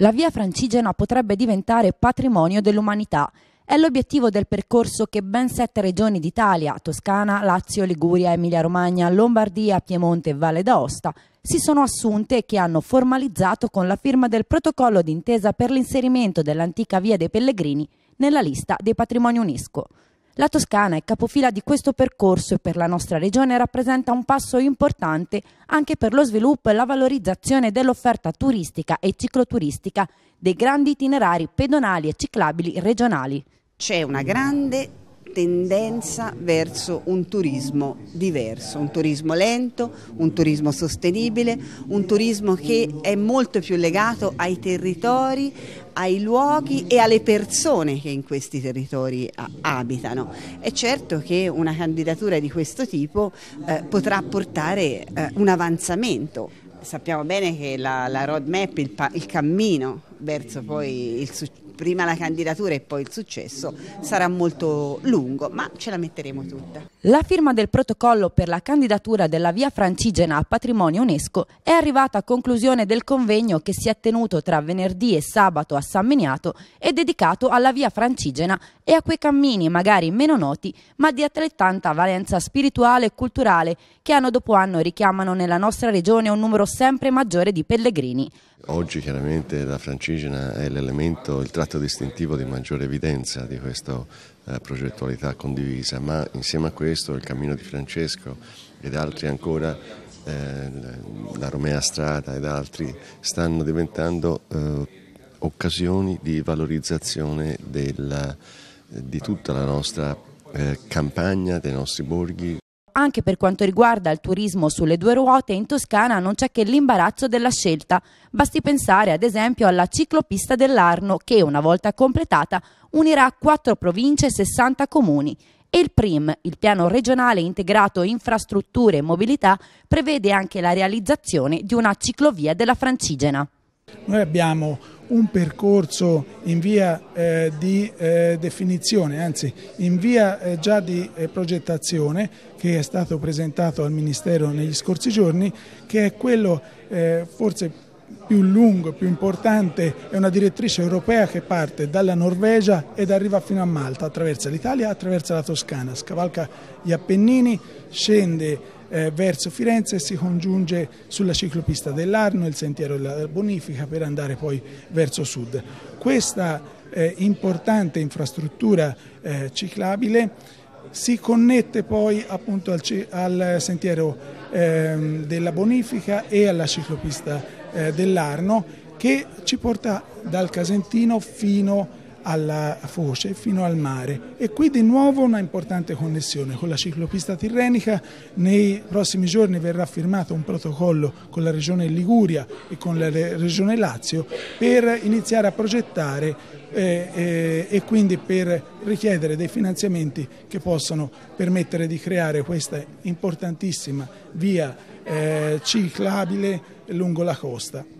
La via francigena potrebbe diventare patrimonio dell'umanità. È l'obiettivo del percorso che ben sette regioni d'Italia, Toscana, Lazio, Liguria, Emilia-Romagna, Lombardia, Piemonte e Valle d'Aosta, si sono assunte e che hanno formalizzato con la firma del protocollo d'intesa per l'inserimento dell'antica via dei Pellegrini nella lista dei patrimoni UNESCO. La Toscana è capofila di questo percorso e per la nostra regione rappresenta un passo importante anche per lo sviluppo e la valorizzazione dell'offerta turistica e cicloturistica dei grandi itinerari pedonali e ciclabili regionali. C'è una grande tendenza verso un turismo diverso, un turismo lento, un turismo sostenibile, un turismo che è molto più legato ai territori, ai luoghi e alle persone che in questi territori abitano. È certo che una candidatura di questo tipo eh, potrà portare eh, un avanzamento. Sappiamo bene che la, la roadmap, il, il cammino verso poi il successo prima la candidatura e poi il successo sarà molto lungo, ma ce la metteremo tutta. La firma del protocollo per la candidatura della via Francigena a patrimonio UNESCO è arrivata a conclusione del convegno che si è tenuto tra venerdì e sabato a San Miniato e dedicato alla via Francigena e a quei cammini magari meno noti ma di altrettanta valenza spirituale e culturale che anno dopo anno richiamano nella nostra regione un numero sempre maggiore di pellegrini. Oggi chiaramente la Francigena è l'elemento, il tratto tratto distintivo di maggiore evidenza di questa eh, progettualità condivisa, ma insieme a questo il cammino di Francesco ed altri ancora, eh, la Romea Strada ed altri, stanno diventando eh, occasioni di valorizzazione della, di tutta la nostra eh, campagna, dei nostri borghi anche per quanto riguarda il turismo sulle due ruote, in Toscana non c'è che l'imbarazzo della scelta. Basti pensare ad esempio alla ciclopista dell'Arno che, una volta completata, unirà quattro province e 60 comuni e il PRIM, il piano regionale integrato infrastrutture e mobilità, prevede anche la realizzazione di una ciclovia della Francigena. Noi abbiamo un percorso in via eh, di eh, definizione, anzi in via eh, già di eh, progettazione che è stato presentato al Ministero negli scorsi giorni, che è quello eh, forse più lungo, più importante, è una direttrice europea che parte dalla Norvegia ed arriva fino a Malta, attraversa l'Italia, attraversa la Toscana, scavalca gli Appennini, scende eh, verso Firenze e si congiunge sulla ciclopista dell'Arno, il sentiero della Bonifica per andare poi verso sud. Questa eh, importante infrastruttura eh, ciclabile si connette poi appunto al, al sentiero ehm, della Bonifica e alla ciclopista eh, dell'Arno che ci porta dal Casentino fino alla foce fino al mare e qui di nuovo una importante connessione con la ciclopista tirrenica. Nei prossimi giorni verrà firmato un protocollo con la regione Liguria e con la regione Lazio per iniziare a progettare eh, eh, e quindi per richiedere dei finanziamenti che possano permettere di creare questa importantissima via eh, ciclabile lungo la costa.